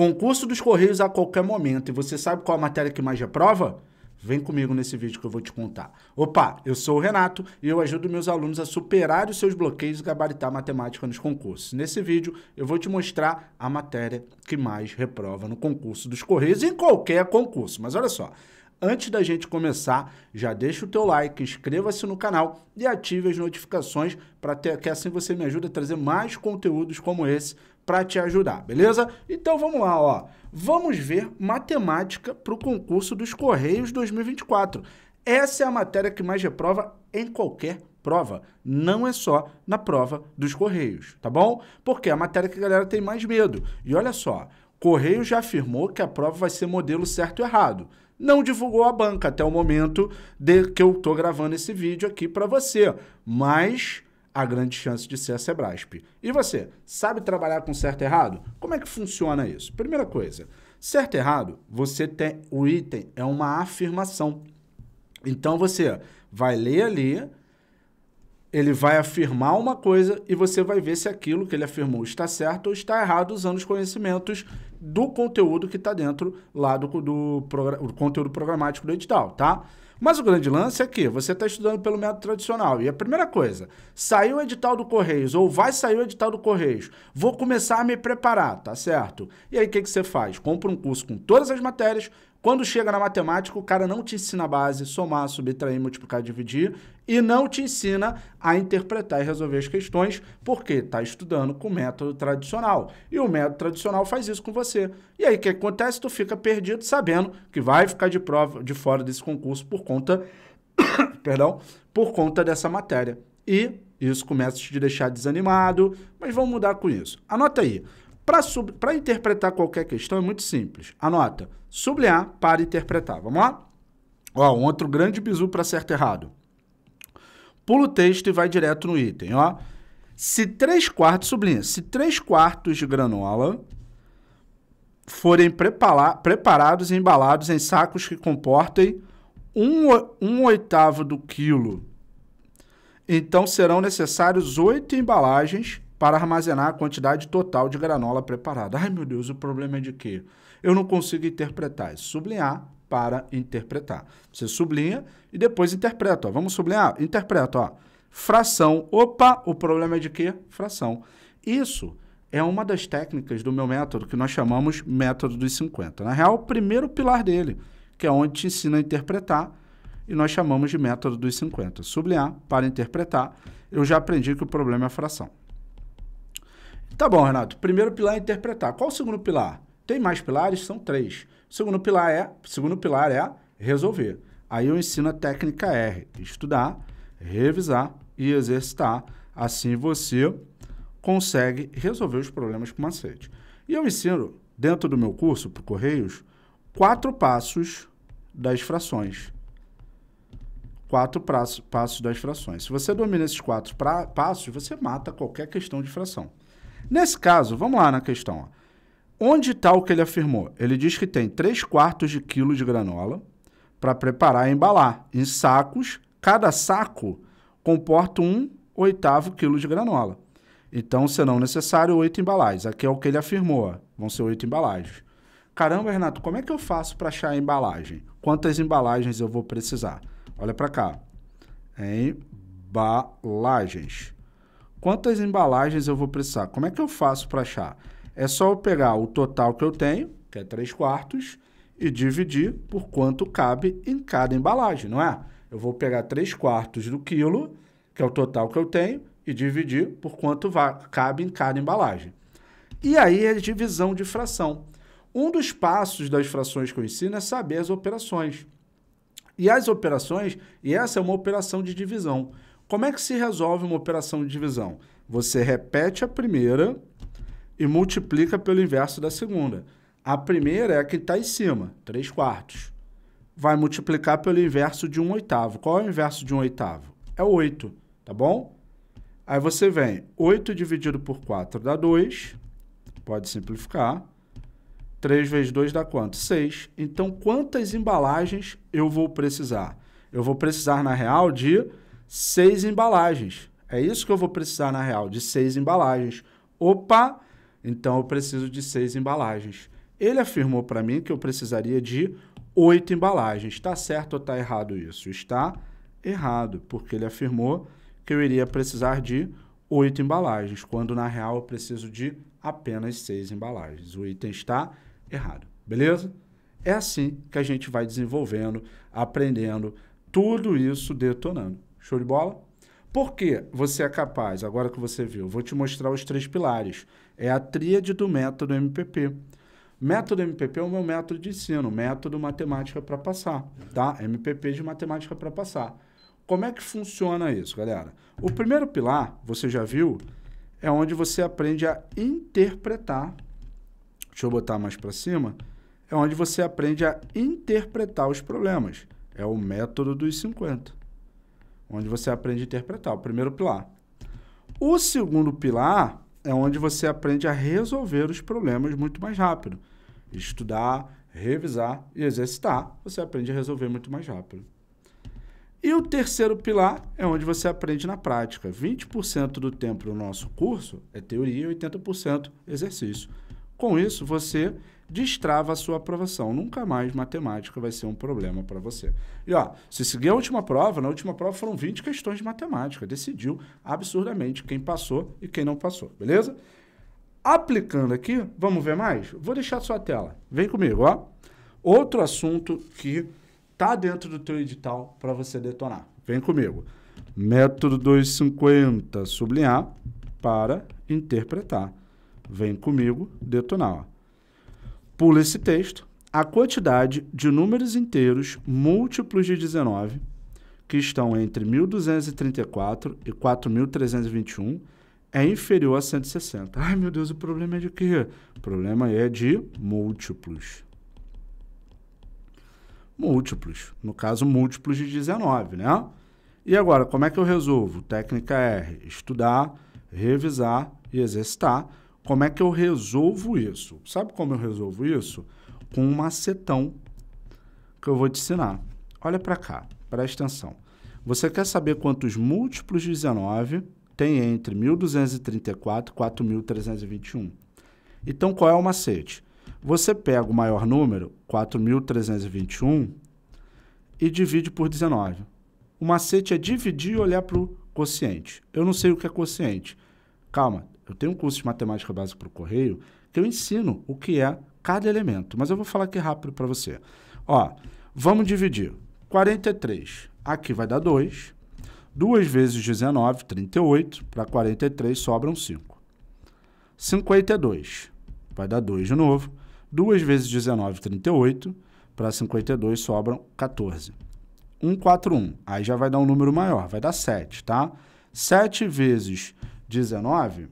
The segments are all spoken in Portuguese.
Concurso dos Correios a qualquer momento. E você sabe qual a matéria que mais reprova? Vem comigo nesse vídeo que eu vou te contar. Opa, eu sou o Renato e eu ajudo meus alunos a superar os seus bloqueios e gabaritar matemática nos concursos. Nesse vídeo eu vou te mostrar a matéria que mais reprova no concurso dos Correios, em qualquer concurso. Mas olha só, antes da gente começar, já deixa o teu like, inscreva-se no canal e ative as notificações para que assim você me ajude a trazer mais conteúdos como esse para te ajudar, beleza? Então vamos lá, ó. Vamos ver matemática para o concurso dos Correios 2024. Essa é a matéria que mais reprova em qualquer prova. Não é só na prova dos Correios, tá bom? Porque é a matéria que a galera tem mais medo. E olha só, Correios já afirmou que a prova vai ser modelo certo e errado. Não divulgou a banca até o momento de que eu estou gravando esse vídeo aqui para você, mas a grande chance de ser a Sebrasp. E você, sabe trabalhar com certo e errado? Como é que funciona isso? Primeira coisa, certo e errado, você tem o item é uma afirmação. Então você vai ler ali, ele vai afirmar uma coisa e você vai ver se aquilo que ele afirmou está certo ou está errado usando os conhecimentos do conteúdo que está dentro lá do, do, do conteúdo programático do edital, tá? Mas o grande lance é que você está estudando pelo método tradicional. E a primeira coisa, saiu o edital do Correios ou vai sair o edital do Correios, vou começar a me preparar, tá certo? E aí o que, que você faz? Compra um curso com todas as matérias, quando chega na matemática, o cara não te ensina a base, somar, subtrair, multiplicar, dividir, e não te ensina a interpretar e resolver as questões, porque está estudando com o método tradicional. E o método tradicional faz isso com você. E aí o que acontece? Tu fica perdido sabendo que vai ficar de prova de fora desse concurso por conta perdão, por conta dessa matéria. E isso começa a te deixar desanimado, mas vamos mudar com isso. Anota aí. Para interpretar qualquer questão é muito simples. Anota, sublinhar para interpretar. Vamos lá? Ó, um outro grande bizu para certo e errado. Pula o texto e vai direto no item, ó. Se 3 quartos, sublinha, se 3 quartos de granola forem preparados e embalados em sacos que comportem um, um oitavo do quilo, então serão necessários oito embalagens para armazenar a quantidade total de granola preparada. Ai meu Deus, o problema é de quê? Eu não consigo interpretar. É sublinhar para interpretar. Você sublinha e depois interpreta. Ó. Vamos sublinhar? Interpreta. Ó. Fração. Opa, o problema é de quê? Fração. Isso é uma das técnicas do meu método, que nós chamamos método dos 50. Na real, o primeiro pilar dele, que é onde te ensina a interpretar, e nós chamamos de método dos 50. Sublinhar para interpretar, eu já aprendi que o problema é fração. Tá bom, Renato. Primeiro pilar é interpretar. Qual o segundo pilar? Tem mais pilares? São três. O segundo pilar é, segundo pilar é resolver. Aí eu ensino a técnica R: estudar, revisar e exercitar. Assim você consegue resolver os problemas com macete. E eu ensino, dentro do meu curso para Correios, quatro passos das frações. Quatro passos das frações. Se você domina esses quatro pra, passos, você mata qualquer questão de fração. Nesse caso, vamos lá na questão. Onde está o que ele afirmou? Ele diz que tem 3 quartos de quilo de granola para preparar e embalar em sacos. Cada saco comporta um oitavo quilo de granola. Então serão necessários oito embalagens. Aqui é o que ele afirmou. Vão ser oito embalagens. Caramba, Renato, como é que eu faço para achar a embalagem? Quantas embalagens eu vou precisar? Olha para cá. Embalagens quantas embalagens eu vou precisar? Como é que eu faço para achar? É só eu pegar o total que eu tenho, que é 3 quartos, e dividir por quanto cabe em cada embalagem, não é? Eu vou pegar 3 quartos do quilo, que é o total que eu tenho, e dividir por quanto cabe em cada embalagem. E aí é divisão de fração. Um dos passos das frações que eu ensino é saber as operações. E as operações, e essa é uma operação de divisão. Como é que se resolve uma operação de divisão? Você repete a primeira e multiplica pelo inverso da segunda. A primeira é a que está em cima, 3 quartos. Vai multiplicar pelo inverso de 1 oitavo. Qual é o inverso de 1 oitavo? É 8, tá bom? Aí você vem 8 dividido por 4 dá 2, pode simplificar. 3 vezes 2 dá quanto? 6. Então, quantas embalagens eu vou precisar? Eu vou precisar, na real, de seis embalagens. É isso que eu vou precisar na real, de seis embalagens. Opa, então eu preciso de seis embalagens. Ele afirmou para mim que eu precisaria de oito embalagens. Está certo ou está errado isso? Está errado, porque ele afirmou que eu iria precisar de oito embalagens, quando na real eu preciso de apenas seis embalagens. O item está errado, beleza? É assim que a gente vai desenvolvendo, aprendendo, tudo isso detonando. Show de bola? Por que você é capaz, agora que você viu? Vou te mostrar os três pilares. É a tríade do método MPP. Método MPP é o meu método de ensino, método matemática para passar, tá? MPP de matemática para passar. Como é que funciona isso, galera? O primeiro pilar, você já viu, é onde você aprende a interpretar. Deixa eu botar mais para cima. É onde você aprende a interpretar os problemas. É o método dos 50 onde você aprende a interpretar, o primeiro pilar. O segundo pilar é onde você aprende a resolver os problemas muito mais rápido. Estudar, revisar e exercitar, você aprende a resolver muito mais rápido. E o terceiro pilar é onde você aprende na prática. 20% do tempo do nosso curso é teoria e 80% exercício. Com isso, você destrava a sua aprovação. Nunca mais matemática vai ser um problema para você. E ó, se seguir a última prova, na última prova foram 20 questões de matemática. Decidiu absurdamente quem passou e quem não passou, beleza? Aplicando aqui, vamos ver mais? Vou deixar sua tela. Vem comigo, ó. Outro assunto que tá dentro do teu edital para você detonar. Vem comigo. Método 250, sublinhar para interpretar. Vem comigo, detonar. Ó. Pula esse texto, a quantidade de números inteiros múltiplos de 19, que estão entre 1234 e 4321, é inferior a 160. Ai, meu Deus, o problema é de quê? O problema é de múltiplos. Múltiplos. No caso, múltiplos de 19, né? E agora, como é que eu resolvo? Técnica R, estudar, revisar e exercitar como é que eu resolvo isso? Sabe como eu resolvo isso? Com um macetão que eu vou te ensinar. Olha para cá, presta atenção. Você quer saber quantos múltiplos de 19 tem entre 1234 e 4321? Então, qual é o macete? Você pega o maior número, 4.321, e divide por 19. O macete é dividir e olhar para o quociente. Eu não sei o que é quociente. Calma, eu tenho um curso de matemática básica para o Correio que eu ensino o que é cada elemento. Mas eu vou falar aqui rápido para você. Ó, vamos dividir. 43. Aqui vai dar 2. 2 vezes 19, 38. Para 43, sobram 5. 52. Vai dar 2 de novo. 2 vezes 19, 38. Para 52, sobram 14. 141. Aí já vai dar um número maior, vai dar 7, tá? 7 vezes 19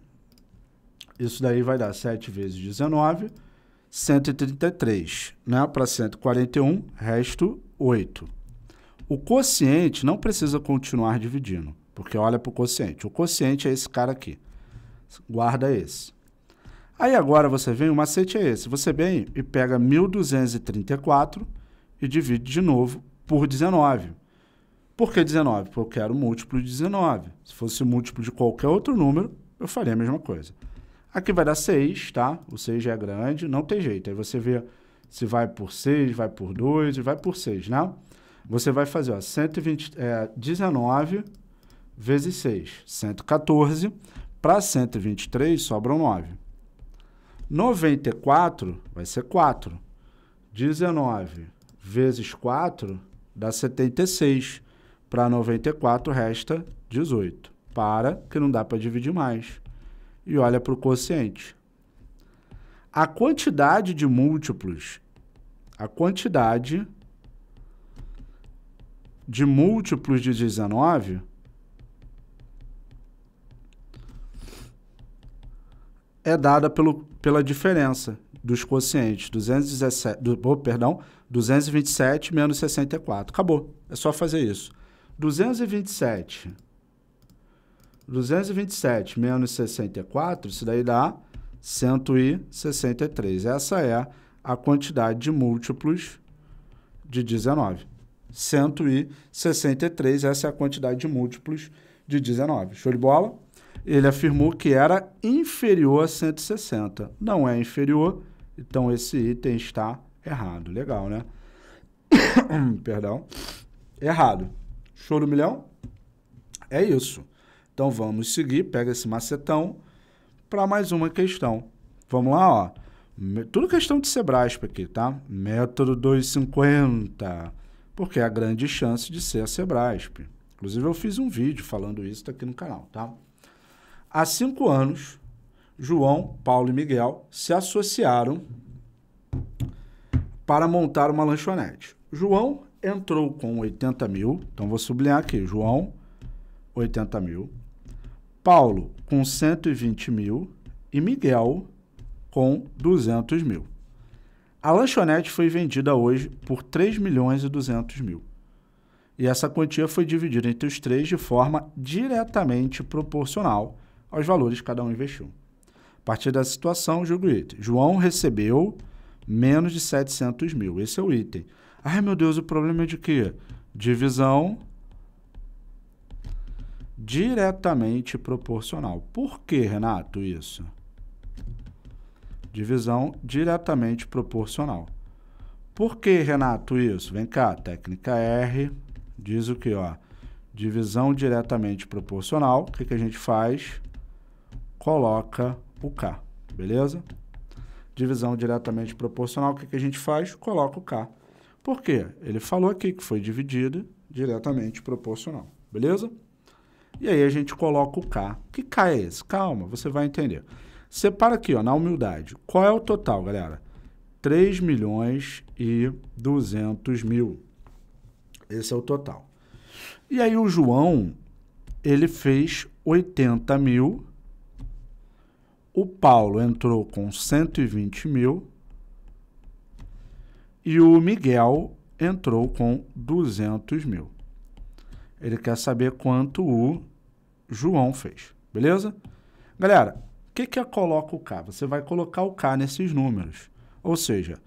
isso daí vai dar 7 vezes 19, 133, né? Para 141, resto 8. O quociente não precisa continuar dividindo, porque olha para o quociente. O quociente é esse cara aqui. Guarda esse. Aí agora você vem, o macete é esse. Você vem e pega 1234 e divide de novo por 19. Por que 19? Porque eu quero múltiplo de 19. Se fosse múltiplo de qualquer outro número, eu faria a mesma coisa. Aqui vai dar 6, tá? O 6 já é grande, não tem jeito. Aí você vê se vai por 6, vai por 2, vai por 6, né? Você vai fazer, ó, 120, é, 19 vezes 6, 114. Para 123, sobram 9. 94 vai ser 4. 19 vezes 4 dá 76. Para 94, resta 18. Para, que não dá para dividir mais e olha para o quociente. A quantidade de múltiplos, a quantidade de múltiplos de 19 é dada pelo, pela diferença dos quocientes, 217, do, oh, perdão, 227 menos 64. Acabou, é só fazer isso. 227 227 menos 64, isso daí dá 163. Essa é a quantidade de múltiplos de 19. 163, essa é a quantidade de múltiplos de 19. Show de bola? Ele afirmou que era inferior a 160. Não é inferior, então esse item está errado. Legal, né? Perdão. Errado. Show do milhão? É isso. Então vamos seguir, pega esse macetão para mais uma questão. Vamos lá, ó. Tudo questão de Sebrasp aqui, tá? Método 250, porque é a grande chance de ser a Sebrasp. Inclusive eu fiz um vídeo falando isso aqui no canal, tá? Há cinco anos, João, Paulo e Miguel se associaram para montar uma lanchonete. João entrou com 80 mil, então vou sublinhar aqui, João, 80 mil. Paulo com 120 mil e Miguel com 200 mil. A lanchonete foi vendida hoje por 3 milhões e 200 mil. E essa quantia foi dividida entre os três de forma diretamente proporcional aos valores que cada um investiu. A partir dessa situação, julgo o item. João recebeu menos de 700 mil. Esse é o item. Ai, meu Deus, o problema é de quê? Divisão diretamente proporcional. Por que, Renato, isso? Divisão diretamente proporcional. Por que, Renato, isso? Vem cá, técnica R diz o que, ó? Divisão diretamente proporcional. O que, que a gente faz? Coloca o K, beleza? Divisão diretamente proporcional, o que, que a gente faz? Coloca o K. Por quê? Ele falou aqui que foi dividido diretamente proporcional, beleza? E aí a gente coloca o K. Que K é esse? Calma, você vai entender. Separa aqui, ó, na humildade. Qual é o total, galera? 3 milhões e 200 mil. Esse é o total. E aí o João, ele fez 80 mil. O Paulo entrou com 120 mil. E o Miguel entrou com 200 mil. Ele quer saber quanto o João fez, beleza? Galera, o que, que é coloca o K? Você vai colocar o K nesses números. Ou seja,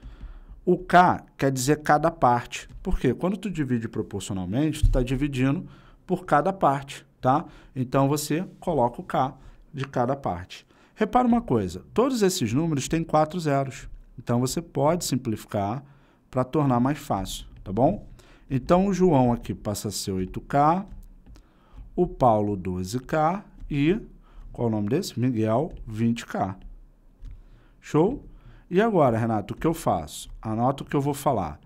o K quer dizer cada parte. Porque quando tu divide proporcionalmente, tu está dividindo por cada parte, tá? Então você coloca o K de cada parte. Repara uma coisa, todos esses números têm quatro zeros. Então você pode simplificar para tornar mais fácil, tá bom? Então o João aqui passa a ser 8K o Paulo 12K e, qual é o nome desse? Miguel 20K. Show? E agora, Renato, o que eu faço? Anota o que eu vou falar.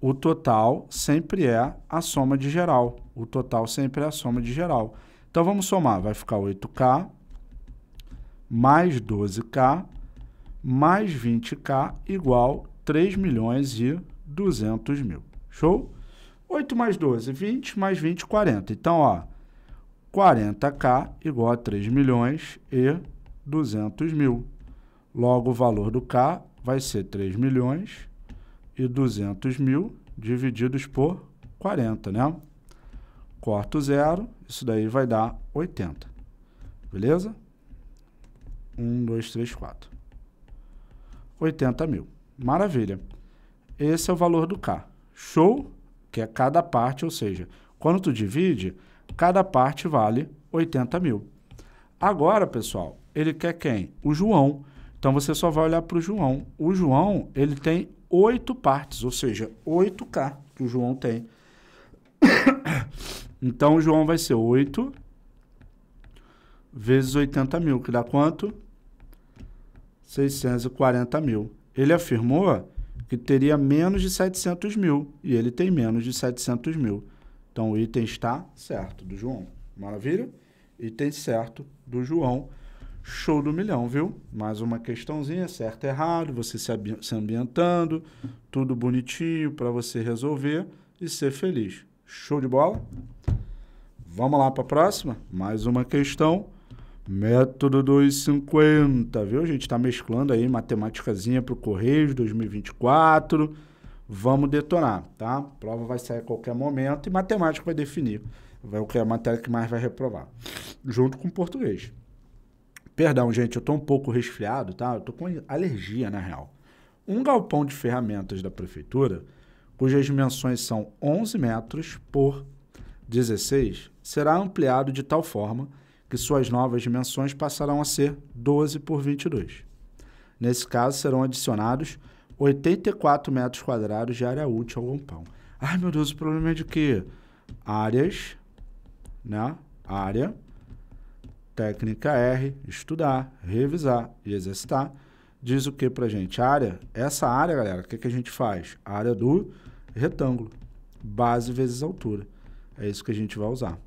O total sempre é a soma de geral. O total sempre é a soma de geral. Então vamos somar, vai ficar 8K mais 12K mais 20K igual 3 milhões e 200 mil. Show? 8 mais 12, 20, mais 20, 40. Então, ó, 40K igual a 3 milhões e 200 mil. Logo, o valor do K vai ser 3 milhões e 200 mil divididos por 40, né? Corto zero, isso daí vai dar 80. Beleza? 1, 2, 3, 4. 80 mil. Maravilha. Esse é o valor do K. Show, que é cada parte, ou seja, quando tu divide Cada parte vale 80 mil. Agora, pessoal, ele quer quem? O João. Então você só vai olhar para o João. O João ele tem oito partes, ou seja, 8K que o João tem. então o João vai ser 8 vezes 80 mil, que dá quanto? 640 mil. Ele afirmou que teria menos de 700 mil e ele tem menos de 700 mil. Então, o item está certo do João. Maravilha? Item certo do João. Show do milhão, viu? Mais uma questãozinha, certo, errado, você se, se ambientando, tudo bonitinho para você resolver e ser feliz. Show de bola? Vamos lá para a próxima? Mais uma questão. Método 250, viu? A gente está mesclando aí matemáticazinha para o Correios 2024 vamos detonar, tá? prova vai sair a qualquer momento e matemática vai definir. Vai o que é a matéria que mais vai reprovar. Junto com português. Perdão, gente, eu tô um pouco resfriado, tá? Eu tô com alergia, na real. Um galpão de ferramentas da prefeitura, cujas dimensões são 11 metros por 16, será ampliado de tal forma que suas novas dimensões passarão a ser 12 por 22. Nesse caso, serão adicionados 84 metros quadrados de área útil ao galpão. Ai, meu Deus, o problema é de que áreas, né? Área, técnica R, estudar, revisar e exercitar. Diz o que pra gente? Área, essa área, galera, o que, que a gente faz? área do retângulo, base vezes altura. É isso que a gente vai usar.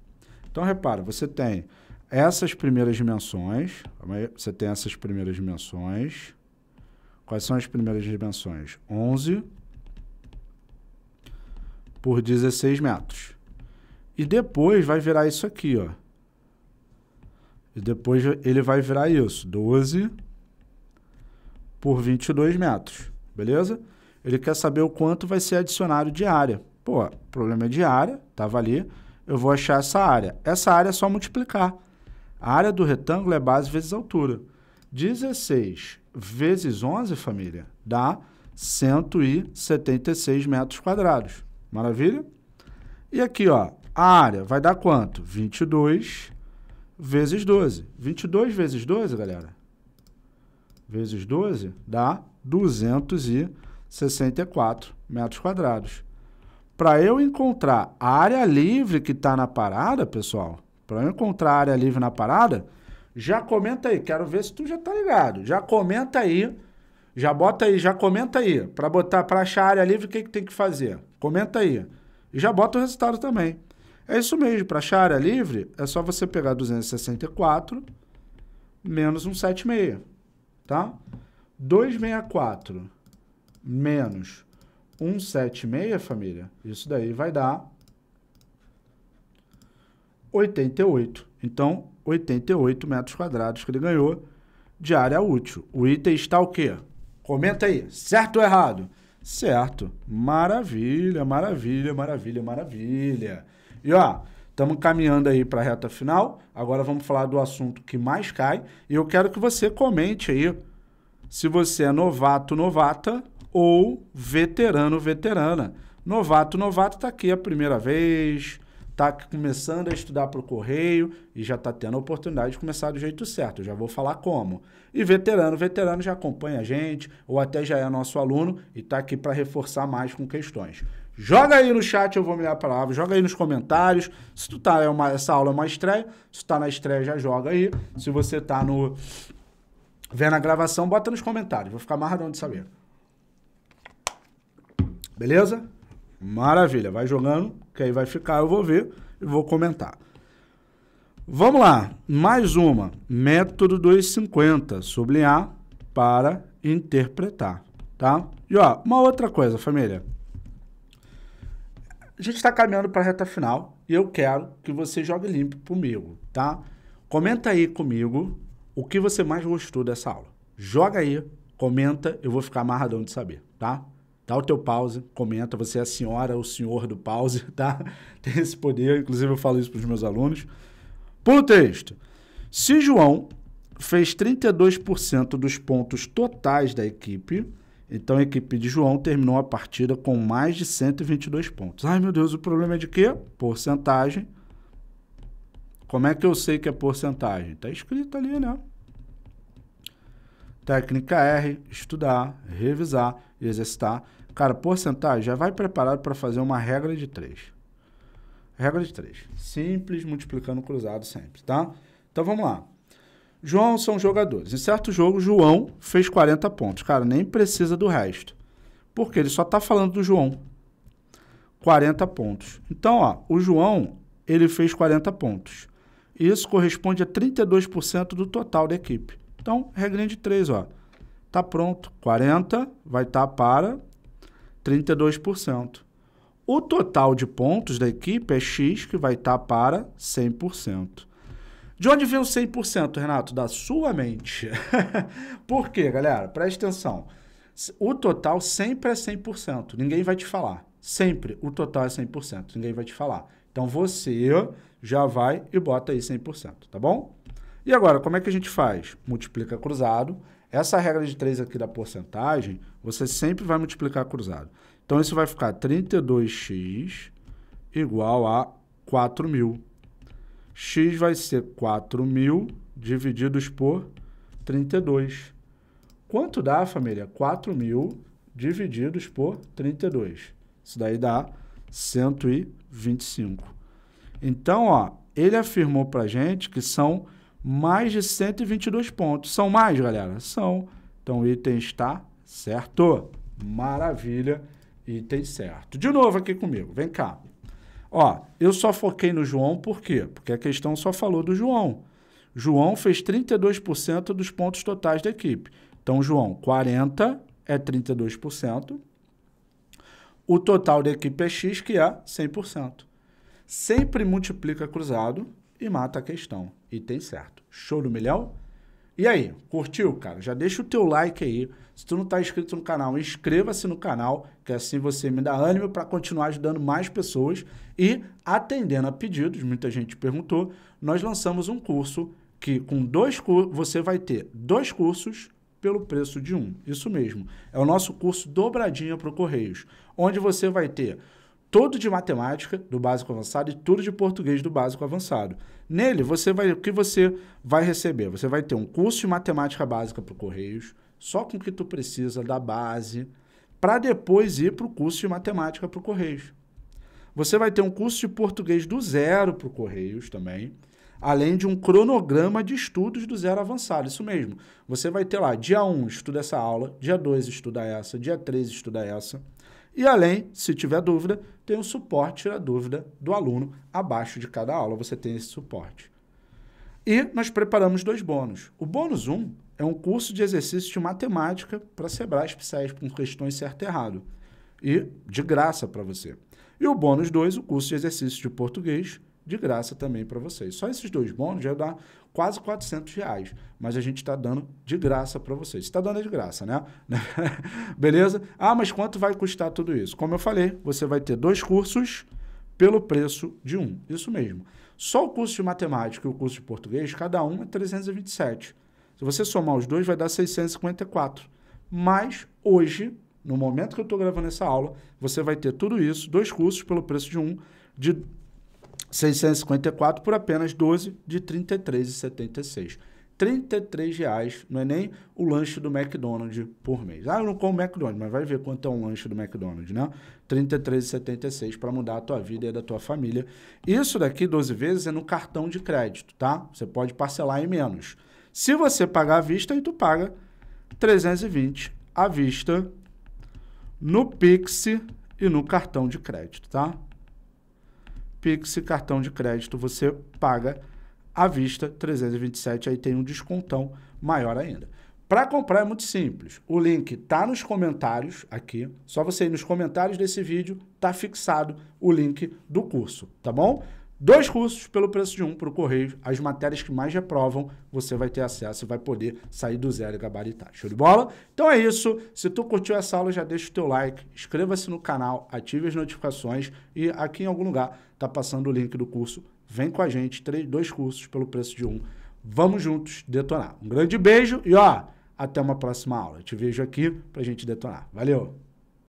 Então, repara, você tem essas primeiras dimensões, você tem essas primeiras dimensões, Quais são as primeiras dimensões? 11 por 16 metros. E depois vai virar isso aqui, ó. E depois ele vai virar isso, 12 por 22 metros, beleza? Ele quer saber o quanto vai ser adicionado de área. Pô, o problema é de área, estava ali, eu vou achar essa área. Essa área é só multiplicar. A área do retângulo é base vezes altura. 16 vezes 11, família, dá 176 metros quadrados. Maravilha? E aqui, ó, a área vai dar quanto? 22 vezes 12. 22 vezes 12, galera, vezes 12 dá 264 metros quadrados. Para eu encontrar a área livre que está na parada, pessoal, para eu encontrar a área livre na parada, já comenta aí, quero ver se tu já tá ligado. Já comenta aí, já bota aí, já comenta aí. Para botar, para achar área livre, o que, que tem que fazer? Comenta aí. E já bota o resultado também. É isso mesmo, para achar área livre, é só você pegar 264 menos 176, tá? 264 menos 176, família, isso daí vai dar 88. Então, 88 metros quadrados que ele ganhou de área útil. O item está o quê? Comenta aí, certo ou errado? Certo. Maravilha, maravilha, maravilha, maravilha. E ó, estamos caminhando aí para a reta final. Agora vamos falar do assunto que mais cai. E eu quero que você comente aí se você é novato, novata ou veterano, veterana. Novato, novato está aqui a primeira vez, está começando a estudar para o correio e já está tendo a oportunidade de começar do jeito certo. Eu já vou falar como. E veterano, veterano já acompanha a gente ou até já é nosso aluno e está aqui para reforçar mais com questões. Joga aí no chat, eu vou me dar a palavra. Joga aí nos comentários. Se tu tá, é uma, essa aula é uma estreia. Se tu tá na estreia, já joga aí. Se você tá no vendo a gravação, bota nos comentários. Vou ficar amarradão de saber. Beleza? Maravilha. Vai jogando que aí vai ficar, eu vou ver e vou comentar. Vamos lá, mais uma. Método 250, sublinhar para interpretar, tá? E ó, uma outra coisa, família. A gente está caminhando para a reta final e eu quero que você jogue limpo comigo, tá? Comenta aí comigo o que você mais gostou dessa aula. Joga aí, comenta, eu vou ficar amarradão de saber, tá? Dá o teu pause, comenta, você é a senhora ou senhor do pause, tá? Tem esse poder, inclusive eu falo isso para os meus alunos. o texto. Se João fez 32% dos pontos totais da equipe, então a equipe de João terminou a partida com mais de 122 pontos. Ai meu Deus, o problema é de quê? Porcentagem. Como é que eu sei que é porcentagem? Está escrito ali, né? Técnica R, estudar, revisar exercitar. Cara, porcentagem, já vai preparado para fazer uma regra de três. Regra de três. Simples, multiplicando cruzado sempre, tá? Então vamos lá. João são jogadores. Em certo jogo, João fez 40 pontos. Cara, nem precisa do resto. Porque ele só está falando do João. 40 pontos. Então, ó, o João, ele fez 40 pontos. Isso corresponde a 32% do total da equipe. Então, regra de três, ó. Tá pronto. 40 vai estar tá para 32%. O total de pontos da equipe é X, que vai estar tá para 100%. De onde vem o 100%, Renato? Da sua mente. Por quê, galera? Presta atenção. O total sempre é 100%. Ninguém vai te falar. Sempre o total é 100%. Ninguém vai te falar. Então você já vai e bota aí 100%, tá bom? E agora, como é que a gente faz? Multiplica cruzado essa regra de 3 aqui da porcentagem, você sempre vai multiplicar cruzado. Então, isso vai ficar 32x igual a 4.000. x vai ser 4.000 divididos por 32. Quanto dá, família? 4.000 divididos por 32. Isso daí dá 125. Então, ó, ele afirmou para gente que são mais de 122 pontos. São mais, galera? São. Então o item está certo. Maravilha, item certo. De novo aqui comigo, vem cá. Ó, eu só foquei no João por quê? Porque a questão só falou do João. João fez 32% dos pontos totais da equipe. Então, João, 40 é 32%. O total da equipe é X, que é 100%. Sempre multiplica cruzado e mata a questão. E tem certo. Show do milhão? E aí, curtiu, cara? Já deixa o teu like aí. Se tu não tá inscrito no canal, inscreva-se no canal, que assim você me dá ânimo para continuar ajudando mais pessoas e atendendo a pedidos, muita gente perguntou, nós lançamos um curso que com dois cursos você vai ter dois cursos pelo preço de um. Isso mesmo. É o nosso curso dobradinha para o Correios, onde você vai ter todo de matemática do básico avançado e tudo de português do básico avançado. Nele, você vai o que você vai receber? Você vai ter um curso de matemática básica para o Correios, só com o que tu precisa da base, para depois ir para o curso de matemática para o Correios. Você vai ter um curso de português do zero para o Correios também, além de um cronograma de estudos do zero avançado. Isso mesmo. Você vai ter lá, dia 1, estuda essa aula, dia 2, estuda essa, dia 3, estuda essa. E além, se tiver dúvida, tem o suporte à dúvida do aluno. Abaixo de cada aula você tem esse suporte. E nós preparamos dois bônus. O bônus 1 um é um curso de exercícios de matemática para Sebrae PSES, com questões certo e errado. E de graça para você. E o bônus 2, o curso de exercícios de português, de graça também para vocês. Só esses dois bônus já dá quase 400 reais, mas a gente está dando de graça para vocês. Está dando de graça, né? Beleza? Ah, mas quanto vai custar tudo isso? Como eu falei, você vai ter dois cursos pelo preço de um. Isso mesmo. Só o curso de matemática e o curso de português, cada um é 327. Se você somar os dois, vai dar 654. Mas hoje, no momento que eu estou gravando essa aula, você vai ter tudo isso, dois cursos pelo preço de um, de 654 por apenas 12 de R$ 33,76. R$ 33,00 não é nem o lanche do McDonald's por mês. Ah, eu não como McDonald's, mas vai ver quanto é um lanche do McDonald's, né? R$ 33,76 para mudar a tua vida e a da tua família. Isso daqui, 12 vezes, é no cartão de crédito, tá? Você pode parcelar em menos. Se você pagar à vista, aí tu paga 320 à vista no Pix e no cartão de crédito, tá? Pix e cartão de crédito, você paga à vista 327, aí tem um descontão maior ainda. Para comprar é muito simples. O link tá nos comentários aqui. Só você ir nos comentários desse vídeo, tá fixado o link do curso, tá bom? Dois cursos pelo preço de um para o Correio. As matérias que mais reprovam, você vai ter acesso e vai poder sair do zero e gabaritar. Show de bola? Então é isso. Se tu curtiu essa aula, já deixa o teu like, inscreva-se no canal, ative as notificações e aqui em algum lugar Tá passando o link do curso. Vem com a gente, três, dois cursos pelo preço de um. Vamos juntos detonar. Um grande beijo e ó, até uma próxima aula. Eu te vejo aqui para a gente detonar. Valeu!